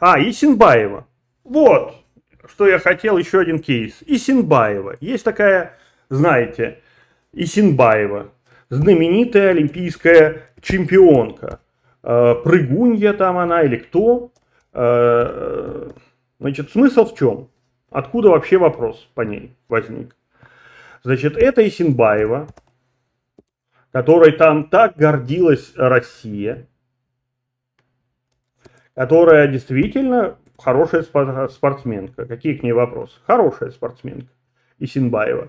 А, и Синбаева. Вот, что я хотел, еще один кейс. Исинбаева. Есть такая, знаете, Исинбаева, знаменитая олимпийская чемпионка. Э, прыгунья там она или кто. Э, значит, смысл в чем? Откуда вообще вопрос по ней возник? Значит, это Исинбаева, которой там так гордилась Россия – которая действительно хорошая спортсменка. Какие к ней вопросы? Хорошая спортсменка. Исинбаева.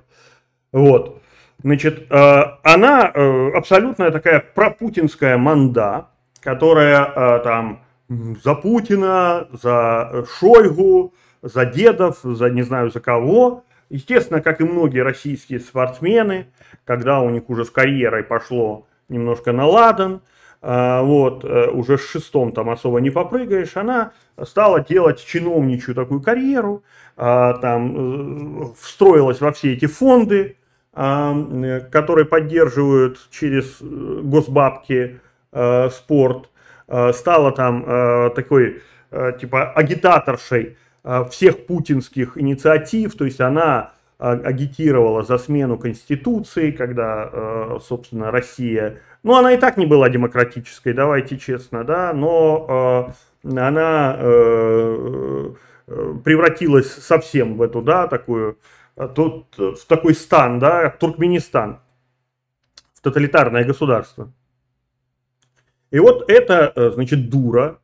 Вот. Значит, э, она э, абсолютная такая пропутинская манда, которая э, там за Путина, за Шойгу, за дедов, за не знаю за кого. Естественно, как и многие российские спортсмены, когда у них уже с карьерой пошло немножко на ладан, а, вот, э, уже с шестом там особо не попрыгаешь, она стала делать чиновничью такую карьеру, а, там э, встроилась во все эти фонды, а, э, которые поддерживают через госбабки спорт, стала там такой типа агитаторшей всех путинских инициатив, то есть она агитировала за смену Конституции, когда, собственно, Россия ну, она и так не была демократической, давайте честно, да, но э, она э, э превратилась совсем в эту, да, такую, э, тут, э, в такой стан, да, Туркменистан, в тоталитарное государство. И вот это значит, дура,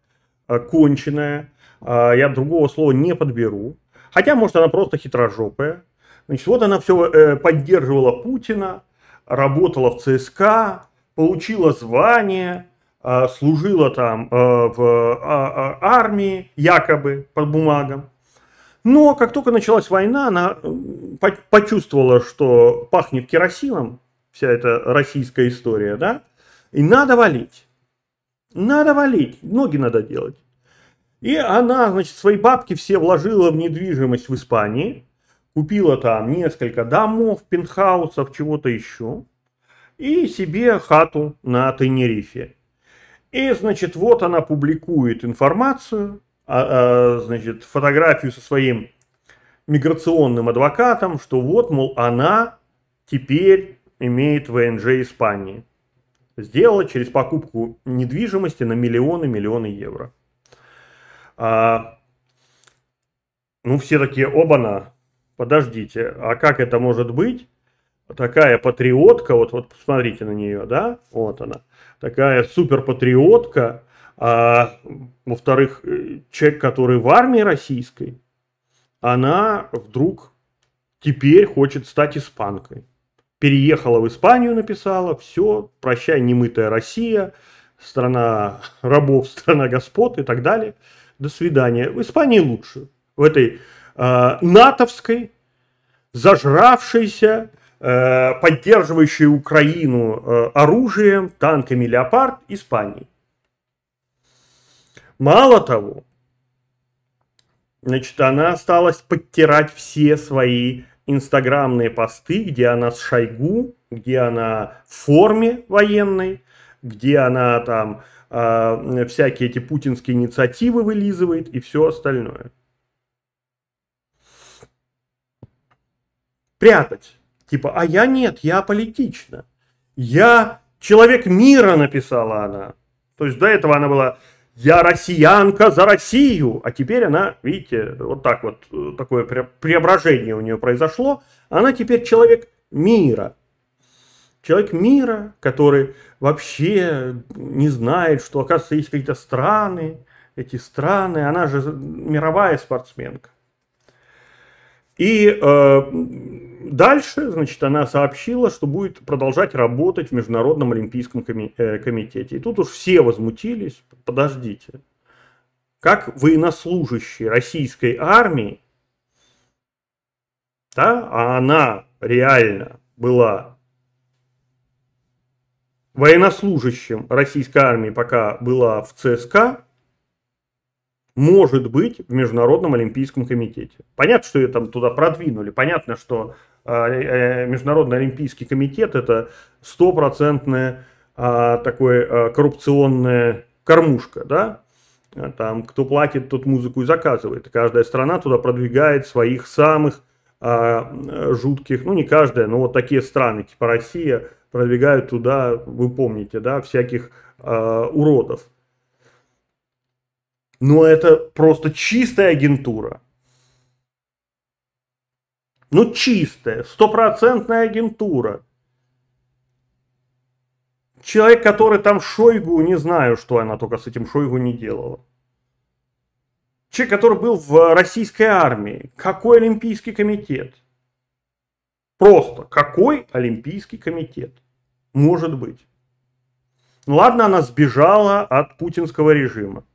конченая, я другого слова не подберу, хотя, может, она просто хитрожопая, значит, вот она все поддерживала Путина, работала в ЦСКА, получила звание, а, служила там а, в а, армии, якобы, под бумагам. Но как только началась война, она почувствовала, что пахнет керосином, вся эта российская история, да, и надо валить. Надо валить, ноги надо делать. И она, значит, свои бабки все вложила в недвижимость в Испании, купила там несколько домов, пентхаусов, чего-то еще – и себе хату на Тенерифе. И, значит, вот она публикует информацию, а, а, значит, фотографию со своим миграционным адвокатом, что вот, мол, она теперь имеет ВНЖ Испании. Сделала через покупку недвижимости на миллионы-миллионы евро. А, ну, все такие, оба-на, подождите, а как это может быть? такая патриотка, вот, вот посмотрите на нее, да, вот она, такая суперпатриотка, а, во-вторых, э, человек, который в армии российской, она вдруг теперь хочет стать испанкой. Переехала в Испанию, написала, все, прощай, немытая Россия, страна рабов, страна господ и так далее. До свидания. В Испании лучше. В этой э, натовской, зажравшейся, Э, поддерживающие Украину э, оружием, танками «Леопард» Испании. Мало того, значит, она осталась подтирать все свои инстаграмные посты, где она с Шойгу, где она в форме военной, где она там э, всякие эти путинские инициативы вылизывает и все остальное. Прятать Типа, а я нет, я политична. Я человек мира, написала она. То есть до этого она была я россиянка за Россию. А теперь она, видите, вот так вот, э, такое преображение у нее произошло. Она теперь человек мира. Человек мира, который вообще не знает, что, оказывается, есть какие-то страны, эти страны, она же мировая спортсменка. И э, Дальше, значит, она сообщила, что будет продолжать работать в Международном олимпийском э, комитете. И тут уж все возмутились, подождите, как военнослужащие российской армии, да, а она реально была военнослужащим российской армии, пока была в ЦСКА, может быть в Международном олимпийском комитете. Понятно, что ее там туда продвинули, понятно, что а, э, э, Международный Олимпийский комитет – это стопроцентная а, такой а, коррупционная кормушка, да, там, кто платит, тот музыку и заказывает. Каждая страна туда продвигает своих самых а, жутких, ну не каждая, но вот такие страны, типа Россия, продвигают туда, вы помните, да, всяких а, уродов. Но это просто чистая агентура. Ну чистая, стопроцентная агентура. Человек, который там Шойгу, не знаю, что она только с этим Шойгу не делала. Человек, который был в российской армии. Какой Олимпийский комитет? Просто, какой Олимпийский комитет? Может быть. Ну, ладно, она сбежала от путинского режима.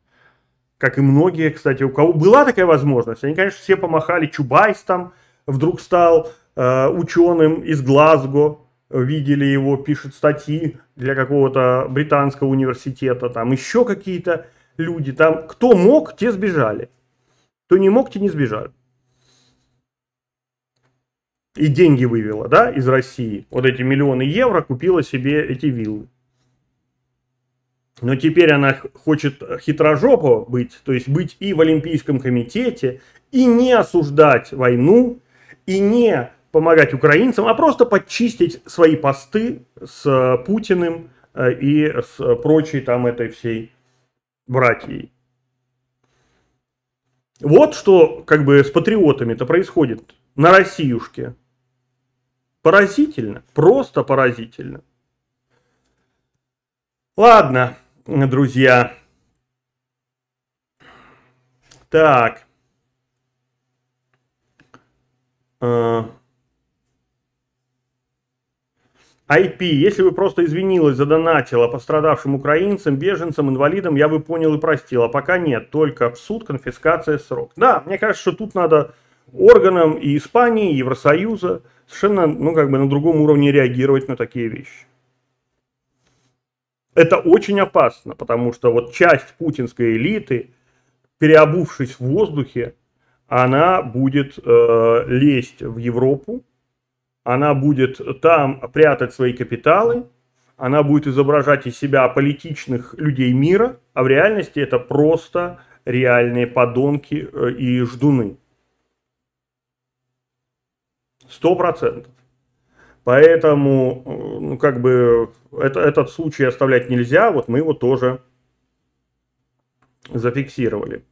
Как и многие, кстати, у кого была такая возможность, они, конечно, все помахали Чубайс там, вдруг стал э, ученым из Глазго, видели его, пишет статьи для какого-то британского университета, там еще какие-то люди, там кто мог, те сбежали, кто не мог, те не сбежали. И деньги вывела, да, из России, вот эти миллионы евро купила себе эти виллы. Но теперь она хочет хитрожопо быть, то есть быть и в Олимпийском комитете, и не осуждать войну, и не помогать украинцам, а просто подчистить свои посты с э, Путиным э, и с прочей там этой всей братьей. Вот что как бы с патриотами-то происходит на Россиюшке. Поразительно, просто поразительно. Ладно, друзья. Так. Э, IP. Если вы просто извинилась, задонатила пострадавшим украинцам, беженцам, инвалидам, я бы понял и простил. А пока нет, только в суд, конфискация, срок. Да, мне кажется, что тут надо органам и Испании, и Евросоюза совершенно, ну, как бы на другом уровне реагировать на такие вещи. Это очень опасно, потому что вот часть путинской элиты, переобувшись в воздухе, она будет э, лезть в Европу, она будет там прятать свои капиталы, она будет изображать из себя политичных людей мира, а в реальности это просто реальные подонки э, и ждуны. Сто процентов. Поэтому, э, ну, как бы, это, этот случай оставлять нельзя, вот мы его тоже зафиксировали.